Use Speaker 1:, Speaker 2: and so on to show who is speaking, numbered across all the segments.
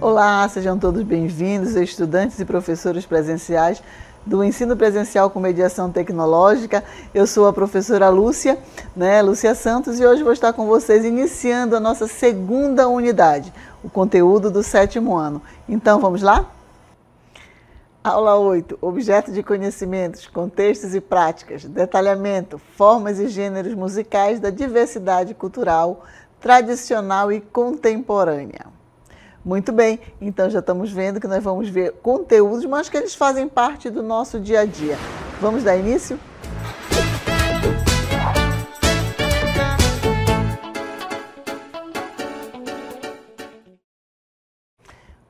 Speaker 1: Olá, sejam todos bem-vindos, estudantes e professores presenciais do ensino presencial com mediação tecnológica. Eu sou a professora Lúcia, né, Lúcia Santos, e hoje vou estar com vocês iniciando a nossa segunda unidade, o conteúdo do sétimo ano. Então vamos lá? Aula 8, objeto de conhecimentos, contextos e práticas, detalhamento, formas e gêneros musicais da diversidade cultural, tradicional e contemporânea. Muito bem, então já estamos vendo que nós vamos ver conteúdos, mas que eles fazem parte do nosso dia a dia. Vamos dar início?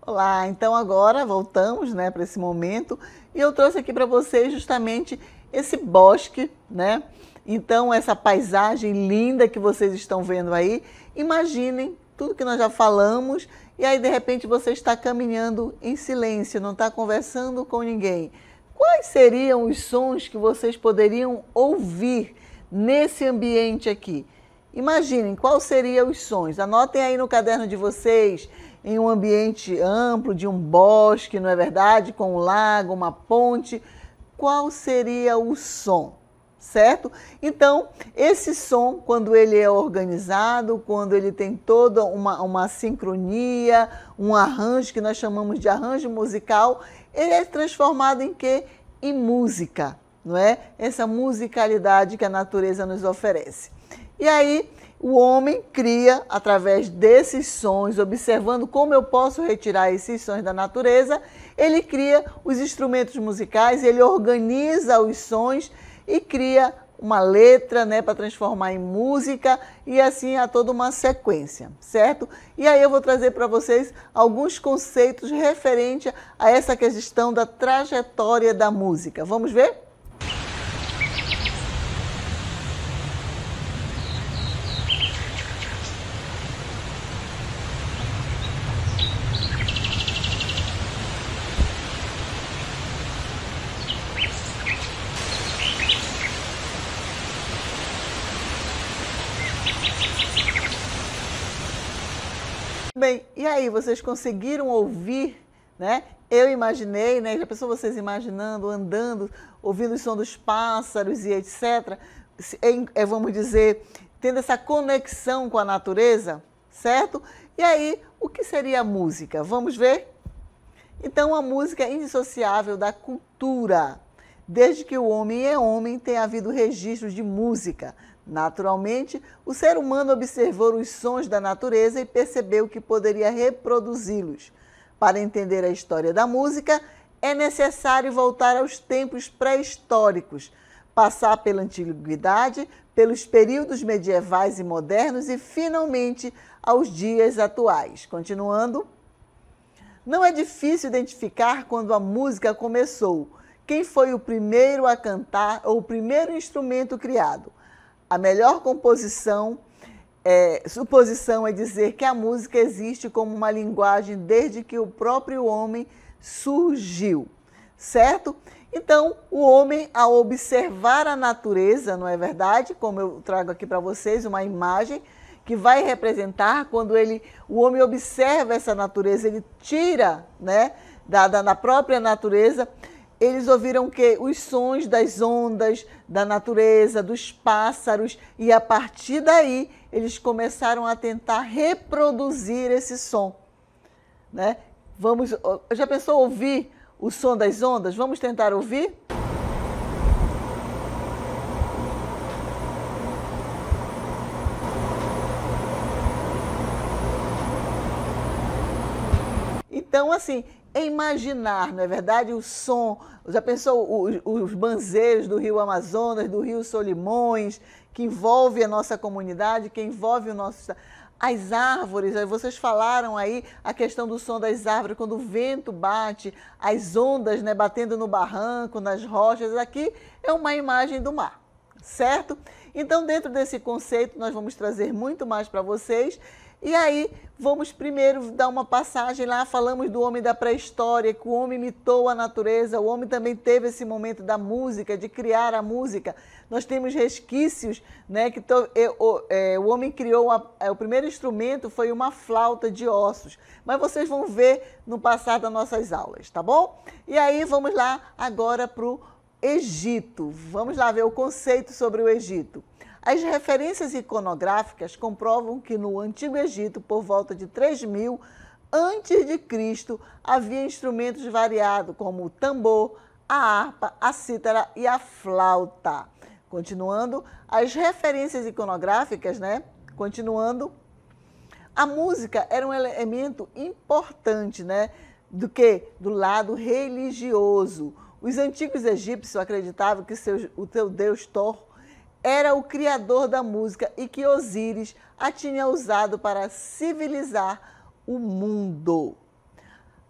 Speaker 1: Olá, então agora voltamos né, para esse momento e eu trouxe aqui para vocês justamente esse bosque, né? Então, essa paisagem linda que vocês estão vendo aí, imaginem tudo que nós já falamos e aí de repente você está caminhando em silêncio, não está conversando com ninguém. Quais seriam os sons que vocês poderiam ouvir nesse ambiente aqui? Imaginem quais seriam os sons. Anotem aí no caderno de vocês, em um ambiente amplo, de um bosque, não é verdade? Com um lago, uma ponte. Qual seria o som? certo? Então, esse som, quando ele é organizado, quando ele tem toda uma, uma sincronia, um arranjo, que nós chamamos de arranjo musical, ele é transformado em quê? Em música, não é? Essa musicalidade que a natureza nos oferece. E aí, o homem cria, através desses sons, observando como eu posso retirar esses sons da natureza, ele cria os instrumentos musicais, ele organiza os sons e cria uma letra, né, para transformar em música e assim há toda uma sequência, certo? E aí eu vou trazer para vocês alguns conceitos referentes a essa questão da trajetória da música. Vamos ver? Bem, e aí, vocês conseguiram ouvir, né? Eu imaginei, né? Já pensou vocês imaginando, andando, ouvindo o som dos pássaros e etc. É, vamos dizer, tendo essa conexão com a natureza, certo? E aí, o que seria a música? Vamos ver? Então, a música é indissociável da cultura. Desde que o homem é homem, tem havido registros de música, Naturalmente, o ser humano observou os sons da natureza e percebeu que poderia reproduzi-los. Para entender a história da música, é necessário voltar aos tempos pré-históricos, passar pela antiguidade, pelos períodos medievais e modernos e, finalmente, aos dias atuais. Continuando. Não é difícil identificar quando a música começou, quem foi o primeiro a cantar ou o primeiro instrumento criado a melhor composição, é, suposição é dizer que a música existe como uma linguagem desde que o próprio homem surgiu, certo? Então, o homem, ao observar a natureza, não é verdade? Como eu trago aqui para vocês uma imagem que vai representar quando ele, o homem observa essa natureza, ele tira né, da, da, da própria natureza eles ouviram o quê? Os sons das ondas, da natureza, dos pássaros, e a partir daí eles começaram a tentar reproduzir esse som. Né? Vamos, já pensou ouvir o som das ondas? Vamos tentar ouvir? Então, assim, é imaginar, não é verdade? O som. Já pensou os, os banzeiros do Rio Amazonas, do Rio Solimões, que envolve a nossa comunidade, que envolve o nosso estado. As árvores, vocês falaram aí a questão do som das árvores, quando o vento bate, as ondas né, batendo no barranco, nas rochas, aqui é uma imagem do mar, certo? Então, dentro desse conceito, nós vamos trazer muito mais para vocês. E aí, vamos primeiro dar uma passagem lá. Falamos do homem da pré-história, que o homem imitou a natureza, o homem também teve esse momento da música, de criar a música. Nós temos resquícios, né? Que to, é, o, é, o, homem criou a, é, o primeiro instrumento foi uma flauta de ossos. Mas vocês vão ver no passar das nossas aulas, tá bom? E aí, vamos lá agora para o Egito. Vamos lá ver o conceito sobre o Egito. As referências iconográficas comprovam que no Antigo Egito, por volta de 3000 antes de Cristo, havia instrumentos variados como o tambor, a harpa, a cítara e a flauta. Continuando, as referências iconográficas, né? Continuando, a música era um elemento importante, né? Do que do lado religioso. Os antigos egípcios acreditavam que seus, o seu deus Thor era o criador da música e que Osíris a tinha usado para civilizar o mundo.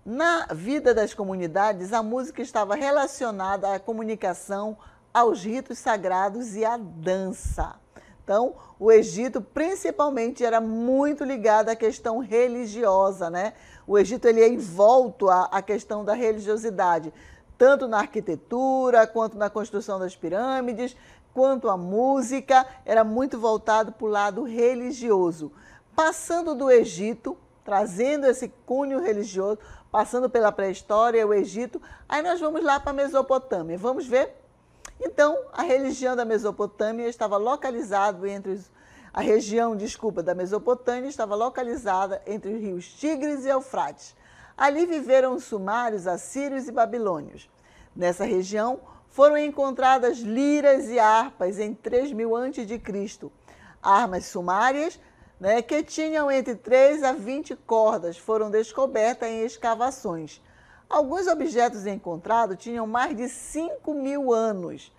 Speaker 1: Na vida das comunidades, a música estava relacionada à comunicação, aos ritos sagrados e à dança. Então, o Egito principalmente era muito ligado à questão religiosa, né? O Egito ele é envolto à, à questão da religiosidade, tanto na arquitetura quanto na construção das pirâmides enquanto a música, era muito voltado para o lado religioso. Passando do Egito, trazendo esse cunho religioso, passando pela pré-história, o Egito, aí nós vamos lá para a Mesopotâmia. Vamos ver? Então, a religião da Mesopotâmia estava localizada entre os, a região, desculpa, da Mesopotâmia estava localizada entre os rios Tigres e Eufrates. Ali viveram os sumários, assírios e babilônios. Nessa região, foram encontradas liras e harpas em 3000 a.C., armas sumárias né, que tinham entre 3 a 20 cordas, foram descobertas em escavações. Alguns objetos encontrados tinham mais de 5 mil anos.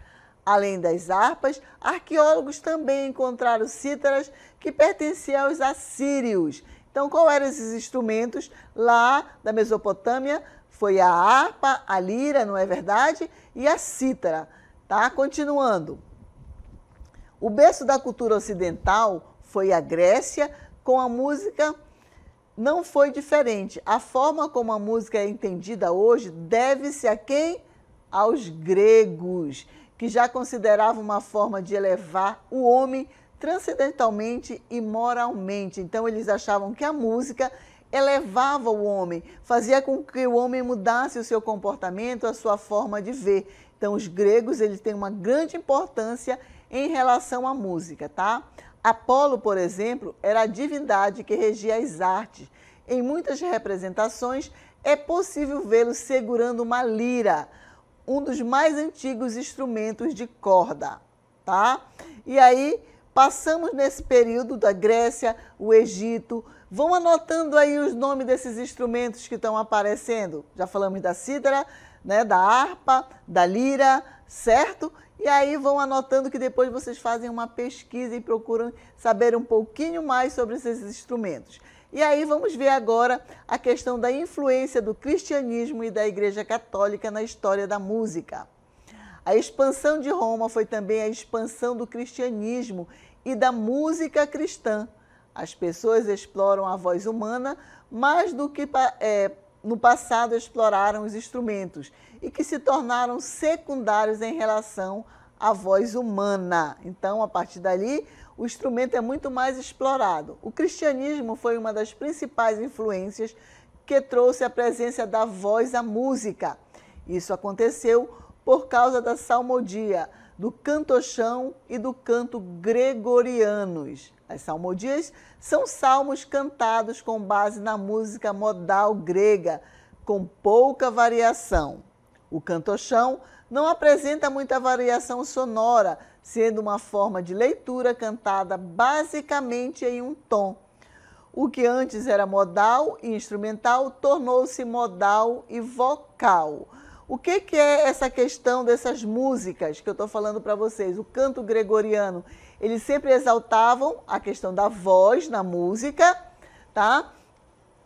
Speaker 1: Além das harpas, arqueólogos também encontraram cítaras que pertenciam aos assírios. Então, qual eram esses instrumentos lá da Mesopotâmia? foi a harpa, a lira, não é verdade? E a cítara, tá? Continuando. O berço da cultura ocidental foi a Grécia, com a música não foi diferente. A forma como a música é entendida hoje deve-se a quem? Aos gregos, que já consideravam uma forma de elevar o homem transcendentalmente e moralmente. Então, eles achavam que a música elevava o homem, fazia com que o homem mudasse o seu comportamento, a sua forma de ver. Então, os gregos eles têm uma grande importância em relação à música, tá? Apolo, por exemplo, era a divindade que regia as artes. Em muitas representações, é possível vê-lo segurando uma lira, um dos mais antigos instrumentos de corda, tá? E aí, passamos nesse período da Grécia, o Egito, Vão anotando aí os nomes desses instrumentos que estão aparecendo. Já falamos da cítara, né, da harpa, da lira, certo? E aí vão anotando que depois vocês fazem uma pesquisa e procuram saber um pouquinho mais sobre esses instrumentos. E aí vamos ver agora a questão da influência do cristianismo e da Igreja Católica na história da música. A expansão de Roma foi também a expansão do cristianismo e da música cristã. As pessoas exploram a voz humana mais do que é, no passado exploraram os instrumentos e que se tornaram secundários em relação à voz humana. Então, a partir dali, o instrumento é muito mais explorado. O cristianismo foi uma das principais influências que trouxe a presença da voz à música. Isso aconteceu por causa da salmodia, do cantochão e do canto gregorianos. As salmodias são salmos cantados com base na música modal grega, com pouca variação. O cantochão não apresenta muita variação sonora, sendo uma forma de leitura cantada basicamente em um tom. O que antes era modal e instrumental tornou-se modal e vocal. O que, que é essa questão dessas músicas que eu estou falando para vocês? O canto gregoriano, eles sempre exaltavam a questão da voz na música, tá?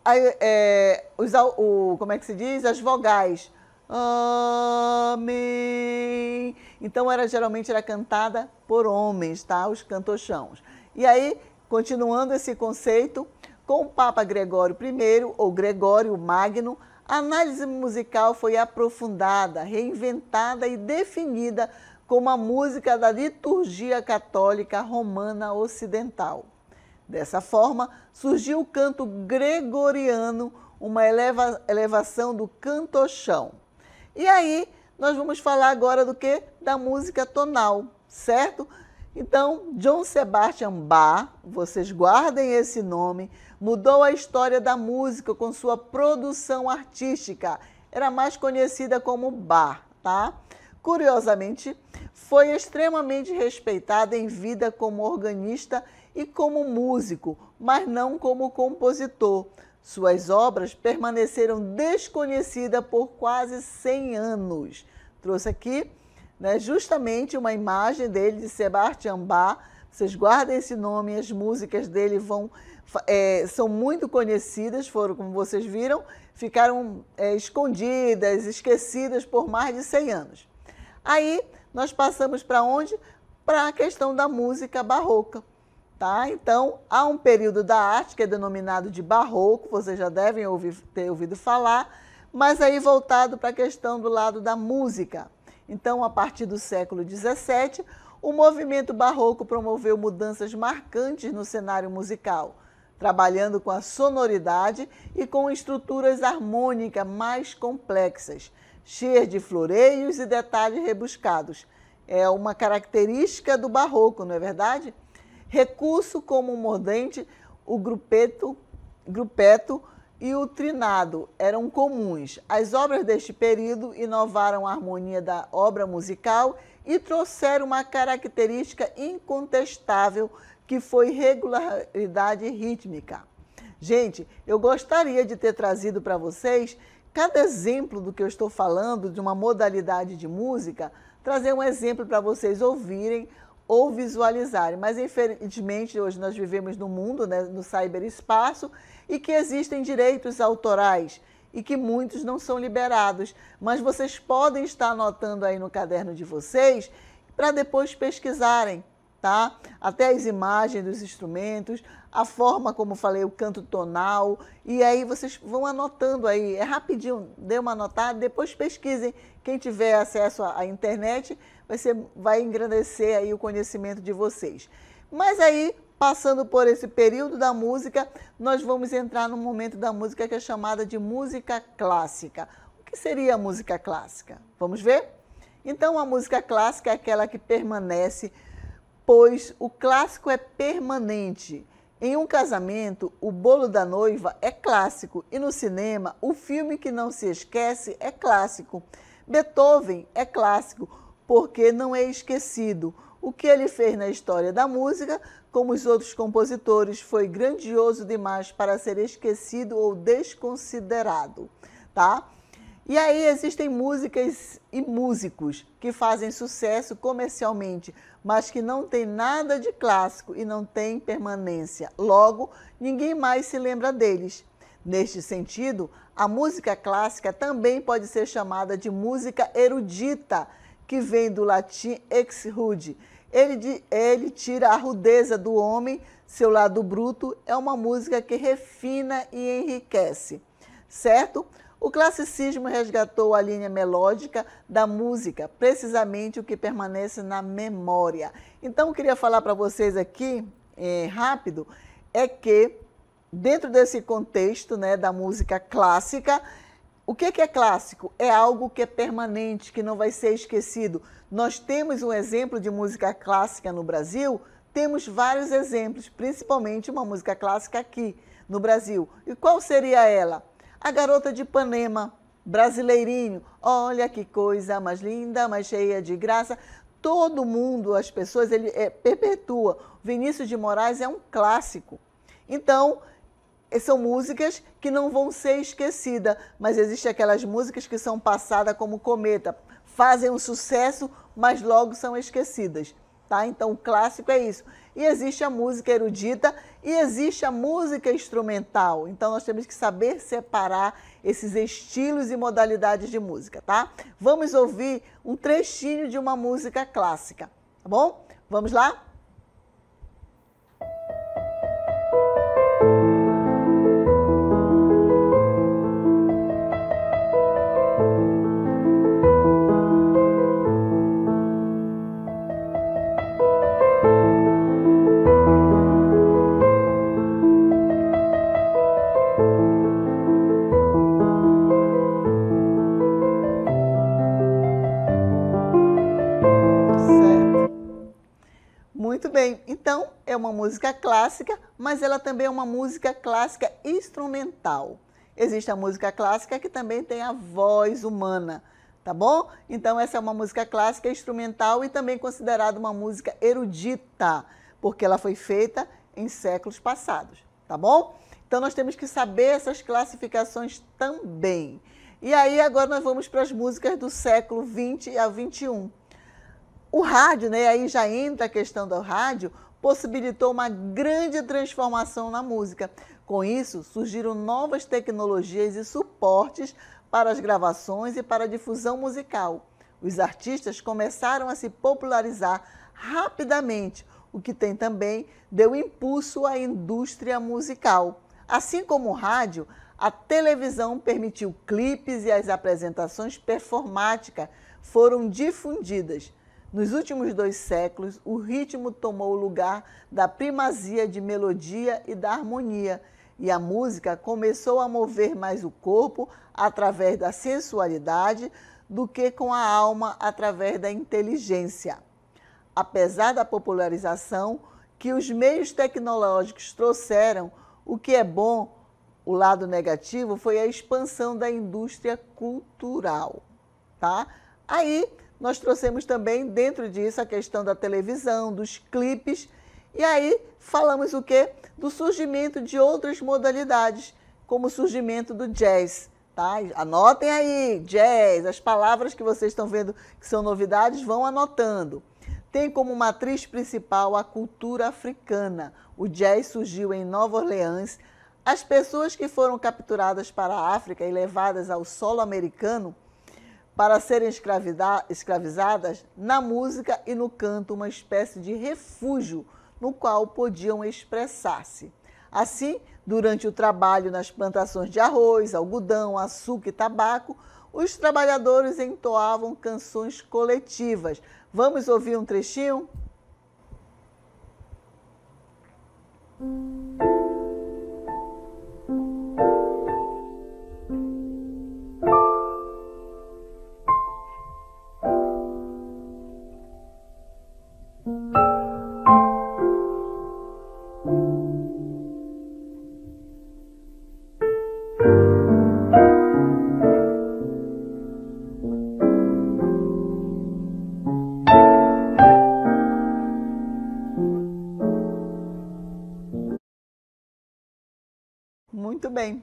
Speaker 1: A, é, os, o, como é que se diz? As vogais. Amém. Então era geralmente era cantada por homens, tá? Os cantochãos. E aí, continuando esse conceito, com o Papa Gregório I ou Gregório Magno, a análise musical foi aprofundada, reinventada e definida como a música da liturgia católica romana ocidental. Dessa forma, surgiu o canto gregoriano, uma eleva, elevação do cantochão. E aí, nós vamos falar agora do que? Da música tonal, certo? Então, John Sebastian Bach, vocês guardem esse nome, mudou a história da música com sua produção artística. Era mais conhecida como Bach, tá? Curiosamente, foi extremamente respeitada em vida como organista e como músico, mas não como compositor. Suas obras permaneceram desconhecidas por quase 100 anos. Trouxe aqui né? justamente uma imagem dele de Sebastian Bach. Vocês guardem esse nome, as músicas dele vão é, são muito conhecidas, foram, como vocês viram, ficaram é, escondidas, esquecidas por mais de 100 anos. Aí nós passamos para onde? Para a questão da música barroca. Tá? Então, há um período da arte que é denominado de barroco, vocês já devem ouvir, ter ouvido falar, mas aí voltado para a questão do lado da música. Então, a partir do século XVII, o movimento barroco promoveu mudanças marcantes no cenário musical, trabalhando com a sonoridade e com estruturas harmônicas mais complexas, cheias de floreios e detalhes rebuscados. É uma característica do barroco, não é verdade? Recurso como mordente, o grupeto, grupeto e o trinado eram comuns. As obras deste período inovaram a harmonia da obra musical e trouxeram uma característica incontestável que foi regularidade rítmica. Gente, eu gostaria de ter trazido para vocês cada exemplo do que eu estou falando de uma modalidade de música, trazer um exemplo para vocês ouvirem ou visualizarem. Mas infelizmente hoje nós vivemos no mundo, né, no cyberespaço, e que existem direitos autorais e que muitos não são liberados. Mas vocês podem estar anotando aí no caderno de vocês para depois pesquisarem, tá? Até as imagens dos instrumentos, a forma como falei, o canto tonal, e aí vocês vão anotando aí, é rapidinho, dê uma anotada, depois pesquisem. Quem tiver acesso à internet vai, ser, vai engrandecer aí o conhecimento de vocês. Mas aí Passando por esse período da música, nós vamos entrar no momento da música que é chamada de música clássica. O que seria a música clássica? Vamos ver? Então, a música clássica é aquela que permanece, pois o clássico é permanente. Em um casamento, o bolo da noiva é clássico e no cinema, o filme que não se esquece é clássico. Beethoven é clássico porque não é esquecido. O que ele fez na história da música, como os outros compositores, foi grandioso demais para ser esquecido ou desconsiderado, tá? E aí existem músicas e músicos que fazem sucesso comercialmente, mas que não tem nada de clássico e não tem permanência. Logo, ninguém mais se lembra deles. Neste sentido, a música clássica também pode ser chamada de música erudita, que vem do latim ex rude, ele, ele tira a rudeza do homem, seu lado bruto, é uma música que refina e enriquece, certo? O classicismo resgatou a linha melódica da música, precisamente o que permanece na memória. Então, eu queria falar para vocês aqui, é, rápido, é que dentro desse contexto né, da música clássica, o que, que é clássico? É algo que é permanente, que não vai ser esquecido. Nós temos um exemplo de música clássica no Brasil, temos vários exemplos, principalmente uma música clássica aqui no Brasil. E qual seria ela? A Garota de Ipanema, Brasileirinho. Olha que coisa mais linda, mais cheia de graça. Todo mundo, as pessoas, ele é, perpetua. Vinícius de Moraes é um clássico. Então, são músicas que não vão ser esquecidas, mas existem aquelas músicas que são passadas como cometa, fazem um sucesso, mas logo são esquecidas. Tá? Então, o clássico é isso. E existe a música erudita e existe a música instrumental. Então, nós temos que saber separar esses estilos e modalidades de música, tá? Vamos ouvir um trechinho de uma música clássica, tá bom? Vamos lá? bem, então é uma música clássica, mas ela também é uma música clássica instrumental. Existe a música clássica que também tem a voz humana, tá bom? Então essa é uma música clássica instrumental e também considerada uma música erudita, porque ela foi feita em séculos passados, tá bom? Então nós temos que saber essas classificações também. E aí agora nós vamos para as músicas do século 20 a 21. O rádio, né, aí já entra a questão do rádio, possibilitou uma grande transformação na música. Com isso, surgiram novas tecnologias e suportes para as gravações e para a difusão musical. Os artistas começaram a se popularizar rapidamente, o que tem também deu impulso à indústria musical. Assim como o rádio, a televisão permitiu clipes e as apresentações performáticas foram difundidas. Nos últimos dois séculos, o ritmo tomou o lugar da primazia de melodia e da harmonia, e a música começou a mover mais o corpo através da sensualidade do que com a alma através da inteligência. Apesar da popularização que os meios tecnológicos trouxeram, o que é bom, o lado negativo foi a expansão da indústria cultural, tá? Aí nós trouxemos também dentro disso a questão da televisão, dos clipes. E aí falamos o quê? Do surgimento de outras modalidades, como o surgimento do jazz. Tá? Anotem aí, jazz, as palavras que vocês estão vendo que são novidades, vão anotando. Tem como matriz principal a cultura africana. O jazz surgiu em Nova Orleans. As pessoas que foram capturadas para a África e levadas ao solo americano para serem escravizadas na música e no canto, uma espécie de refúgio no qual podiam expressar-se. Assim, durante o trabalho nas plantações de arroz, algodão, açúcar e tabaco, os trabalhadores entoavam canções coletivas. Vamos ouvir um trechinho? Música Muito bem.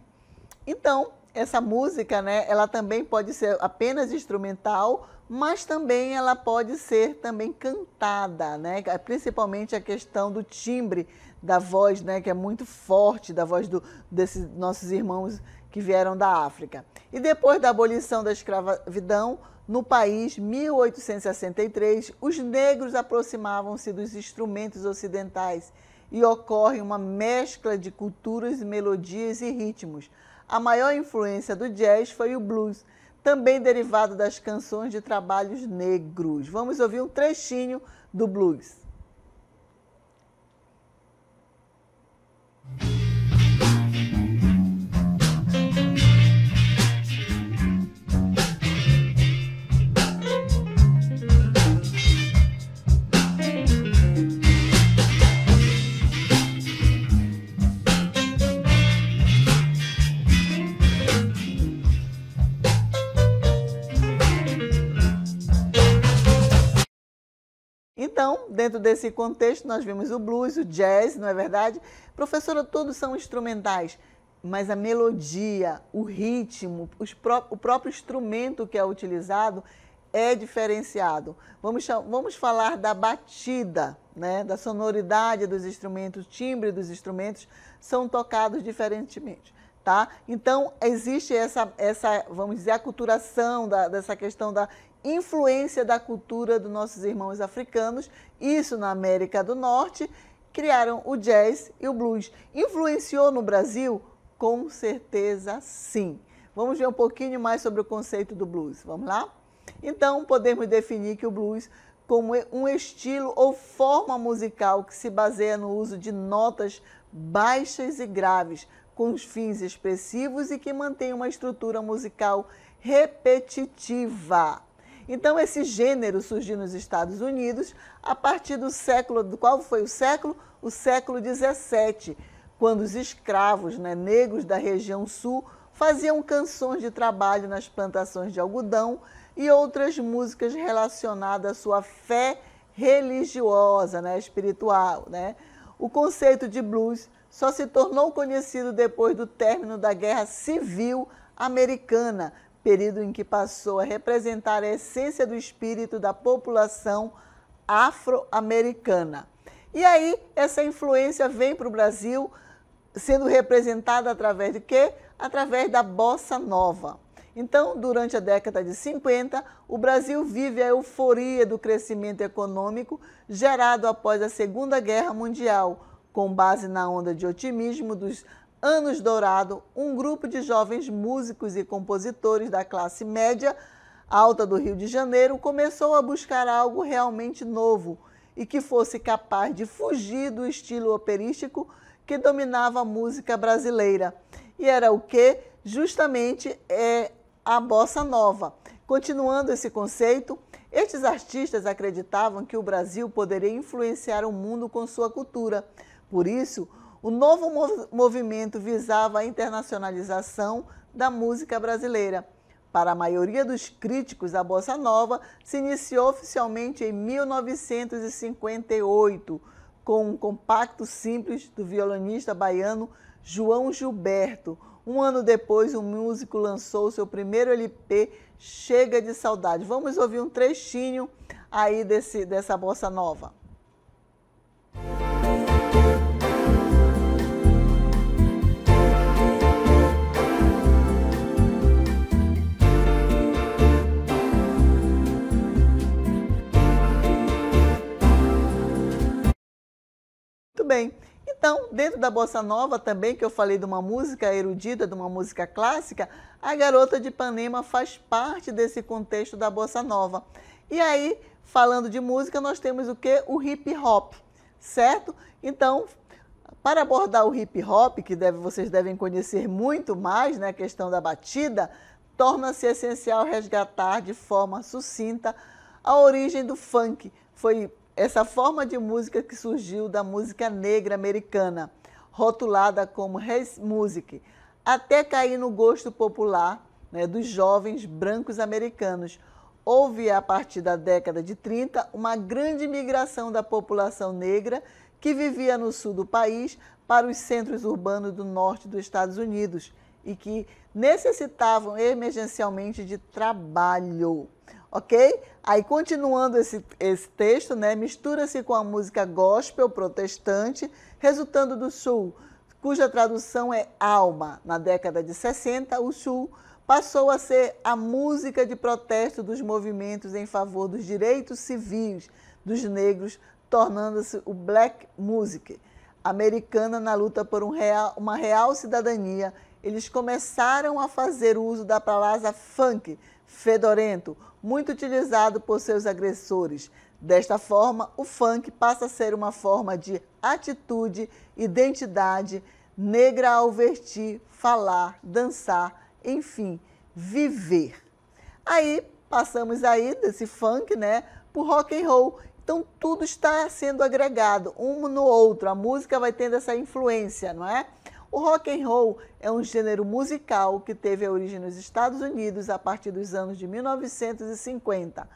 Speaker 1: Então, essa música, né, ela também pode ser apenas instrumental, mas também ela pode ser também cantada, né? É principalmente a questão do timbre da voz, né, que é muito forte, da voz do, desses nossos irmãos que vieram da África. E depois da abolição da escravidão no país, 1863, os negros aproximavam-se dos instrumentos ocidentais e ocorre uma mescla de culturas, melodias e ritmos. A maior influência do jazz foi o blues, também derivado das canções de trabalhos negros. Vamos ouvir um trechinho do blues. dentro desse contexto, nós vimos o blues, o jazz, não é verdade? Professora, todos são instrumentais, mas a melodia, o ritmo, pró o próprio instrumento que é utilizado é diferenciado. Vamos, vamos falar da batida, né? da sonoridade dos instrumentos, timbre dos instrumentos, são tocados diferentemente. Tá? Então, existe essa, essa, vamos dizer, aculturação da, dessa questão da influência da cultura dos nossos irmãos africanos isso na América do Norte, criaram o jazz e o blues. Influenciou no Brasil? Com certeza sim. Vamos ver um pouquinho mais sobre o conceito do blues. Vamos lá? Então, podemos definir que o blues como um estilo ou forma musical que se baseia no uso de notas baixas e graves, com fins expressivos e que mantém uma estrutura musical repetitiva. Então, esse gênero surgiu nos Estados Unidos a partir do século. Qual foi o século? O século XVII, quando os escravos né, negros da região sul faziam canções de trabalho nas plantações de algodão e outras músicas relacionadas à sua fé religiosa, né, espiritual. Né? O conceito de blues só se tornou conhecido depois do término da Guerra Civil Americana, período em que passou a representar a essência do espírito da população afro-americana. E aí, essa influência vem para o Brasil sendo representada através de quê? Através da bossa nova. Então, durante a década de 50, o Brasil vive a euforia do crescimento econômico gerado após a Segunda Guerra Mundial, com base na onda de otimismo dos Anos Dourado, um grupo de jovens músicos e compositores da classe média alta do Rio de Janeiro começou a buscar algo realmente novo e que fosse capaz de fugir do estilo operístico que dominava a música brasileira. E era o que justamente é a bossa nova. Continuando esse conceito, estes artistas acreditavam que o Brasil poderia influenciar o mundo com sua cultura. Por isso, o novo movimento visava a internacionalização da música brasileira. Para a maioria dos críticos, a bossa nova se iniciou oficialmente em 1958, com um compacto simples do violonista baiano João Gilberto. Um ano depois, o músico lançou seu primeiro LP, Chega de Saudade. Vamos ouvir um trechinho aí desse, dessa bossa nova. Então, dentro da bossa nova também, que eu falei de uma música erudita, de uma música clássica, a Garota de Ipanema faz parte desse contexto da bossa nova. E aí, falando de música, nós temos o que? O hip hop, certo? Então, para abordar o hip hop, que deve, vocês devem conhecer muito mais, né, a questão da batida, torna-se essencial resgatar de forma sucinta a origem do funk. Foi essa forma de música que surgiu da música negra americana, rotulada como race music, até cair no gosto popular né, dos jovens brancos americanos. Houve, a partir da década de 30, uma grande migração da população negra que vivia no sul do país para os centros urbanos do norte dos Estados Unidos e que necessitavam emergencialmente de trabalho ok? Aí, continuando esse, esse texto, né, mistura-se com a música gospel protestante, resultando do Sul, cuja tradução é alma. Na década de 60, o Sul passou a ser a música de protesto dos movimentos em favor dos direitos civis dos negros, tornando-se o black music americana na luta por um real, uma real cidadania. Eles começaram a fazer uso da palavra funk, fedorento, muito utilizado por seus agressores. Desta forma, o funk passa a ser uma forma de atitude, identidade negra ao vestir, falar, dançar, enfim, viver. Aí passamos aí desse funk, né, pro rock and roll. Então tudo está sendo agregado um no outro. A música vai tendo essa influência, não é? O rock and roll é um gênero musical que teve origem nos Estados Unidos a partir dos anos de 1950,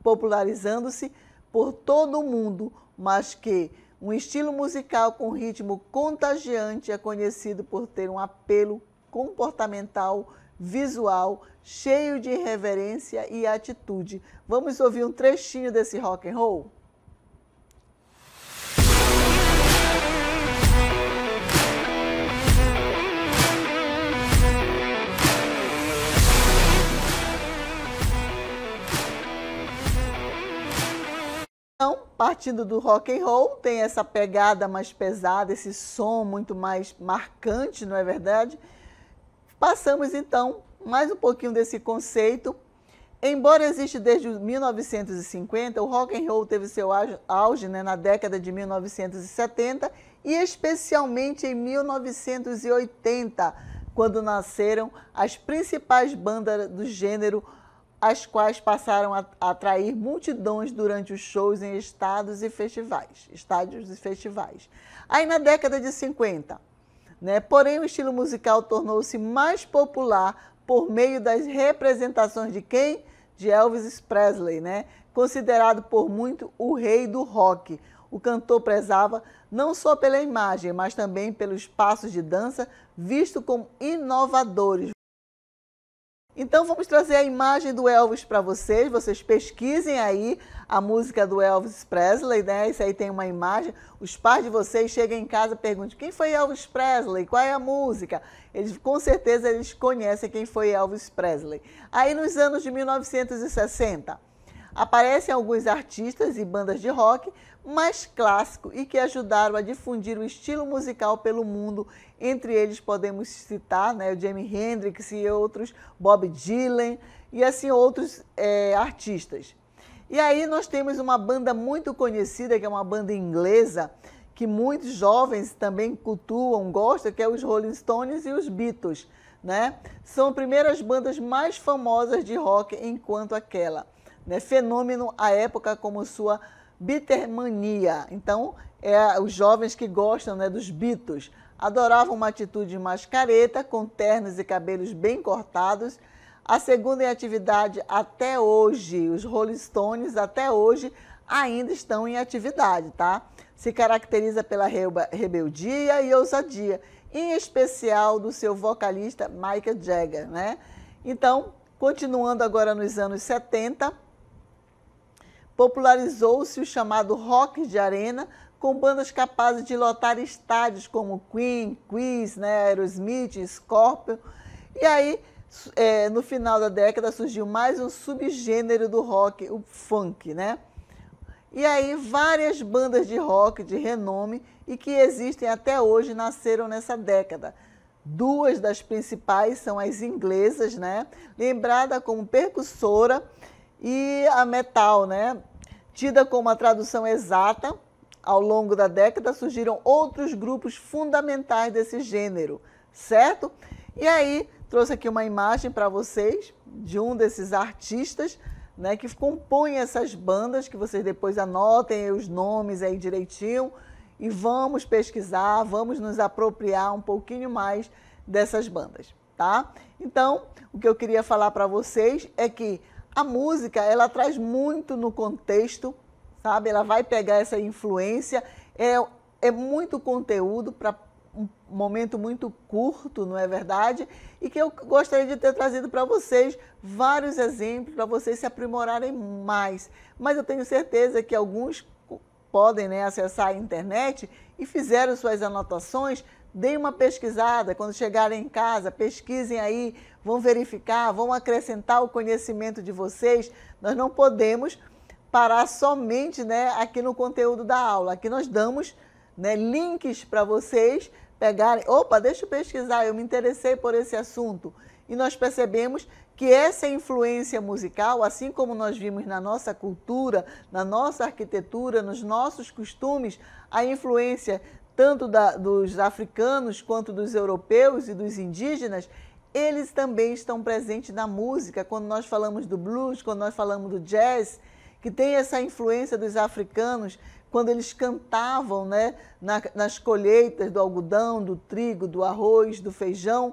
Speaker 1: popularizando-se por todo o mundo, mas que um estilo musical com ritmo contagiante é conhecido por ter um apelo comportamental, visual, cheio de irreverência e atitude. Vamos ouvir um trechinho desse rock and roll? Então, partindo do rock and roll, tem essa pegada mais pesada, esse som muito mais marcante, não é verdade? Passamos então mais um pouquinho desse conceito. Embora exista desde 1950, o rock and roll teve seu auge né, na década de 1970 e especialmente em 1980, quando nasceram as principais bandas do gênero as quais passaram a atrair multidões durante os shows em estados e festivais, estádios e festivais. Aí na década de 50, né, porém o estilo musical tornou-se mais popular por meio das representações de quem? De Elvis Presley, né? Considerado por muito o rei do rock. O cantor prezava não só pela imagem, mas também pelos passos de dança, visto como inovadores. Então vamos trazer a imagem do Elvis para vocês. Vocês pesquisem aí a música do Elvis Presley, né? Isso aí tem uma imagem. Os pais de vocês chegam em casa e perguntam quem foi Elvis Presley, qual é a música. Eles com certeza eles conhecem quem foi Elvis Presley. Aí nos anos de 1960 Aparecem alguns artistas e bandas de rock mais clássico e que ajudaram a difundir o estilo musical pelo mundo. Entre eles podemos citar né, o Jimi Hendrix e outros, Bob Dylan e assim outros é, artistas. E aí nós temos uma banda muito conhecida, que é uma banda inglesa, que muitos jovens também cultuam, gostam, que é os Rolling Stones e os Beatles. Né? São as primeiras bandas mais famosas de rock enquanto aquela né, fenômeno à época como sua Bittermania. Então, é, os jovens que gostam né, dos Beatles adoravam uma atitude mais careta, com ternos e cabelos bem cortados. A segunda em atividade até hoje, os Rolling Stones até hoje ainda estão em atividade, tá? Se caracteriza pela rebeldia e ousadia, em especial do seu vocalista Michael Jagger, né? Então, continuando agora nos anos 70, popularizou-se o chamado rock de arena, com bandas capazes de lotar estádios como Queen, Quiz, né, Aerosmith, Scorpion. E aí, é, no final da década, surgiu mais um subgênero do rock, o funk, né? E aí, várias bandas de rock de renome e que existem até hoje nasceram nessa década. Duas das principais são as inglesas, né? Lembrada como percussora e a metal, né? Tida como uma tradução exata, ao longo da década surgiram outros grupos fundamentais desse gênero, certo? E aí trouxe aqui uma imagem para vocês de um desses artistas, né, que compõe essas bandas que vocês depois anotem os nomes aí direitinho e vamos pesquisar, vamos nos apropriar um pouquinho mais dessas bandas, tá? Então, o que eu queria falar para vocês é que a música, ela traz muito no contexto, sabe? Ela vai pegar essa influência, é, é muito conteúdo para um momento muito curto, não é verdade? E que eu gostaria de ter trazido para vocês vários exemplos para vocês se aprimorarem mais. Mas eu tenho certeza que alguns podem né, acessar a internet e fizeram suas anotações deem uma pesquisada quando chegarem em casa, pesquisem aí, vão verificar, vão acrescentar o conhecimento de vocês. Nós não podemos parar somente né, aqui no conteúdo da aula. Aqui nós damos né, links para vocês pegarem. Opa, deixa eu pesquisar, eu me interessei por esse assunto. E nós percebemos que essa influência musical, assim como nós vimos na nossa cultura, na nossa arquitetura, nos nossos costumes, a influência tanto da, dos africanos quanto dos europeus e dos indígenas, eles também estão presentes na música. Quando nós falamos do blues, quando nós falamos do jazz, que tem essa influência dos africanos, quando eles cantavam né, na, nas colheitas do algodão, do trigo, do arroz, do feijão.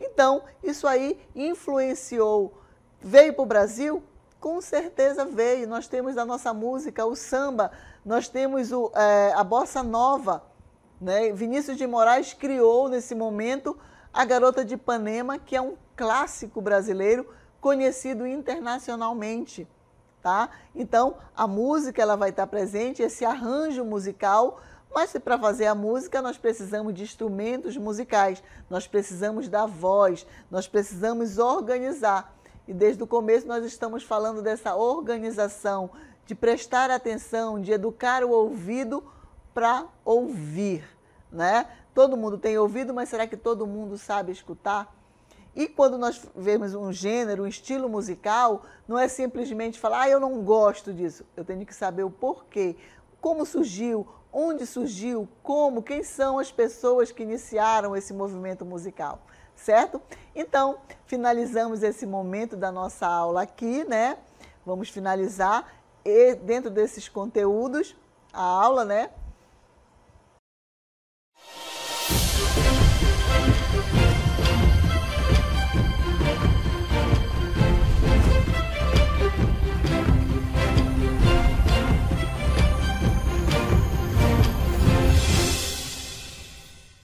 Speaker 1: Então, isso aí influenciou. Veio para o Brasil? Com certeza veio. Nós temos da nossa música o samba, nós temos o, é, a bossa nova né? Vinícius de Moraes criou nesse momento a Garota de Ipanema, que é um clássico brasileiro conhecido internacionalmente, tá? Então, a música ela vai estar presente, esse arranjo musical, mas para fazer a música nós precisamos de instrumentos musicais, nós precisamos da voz, nós precisamos organizar. E desde o começo nós estamos falando dessa organização, de prestar atenção, de educar o ouvido para ouvir, né? Todo mundo tem ouvido, mas será que todo mundo sabe escutar? E quando nós vemos um gênero, um estilo musical, não é simplesmente falar, ah, eu não gosto disso. Eu tenho que saber o porquê, como surgiu, onde surgiu, como, quem são as pessoas que iniciaram esse movimento musical, certo? Então, finalizamos esse momento da nossa aula aqui, né? Vamos finalizar e dentro desses conteúdos a aula, né?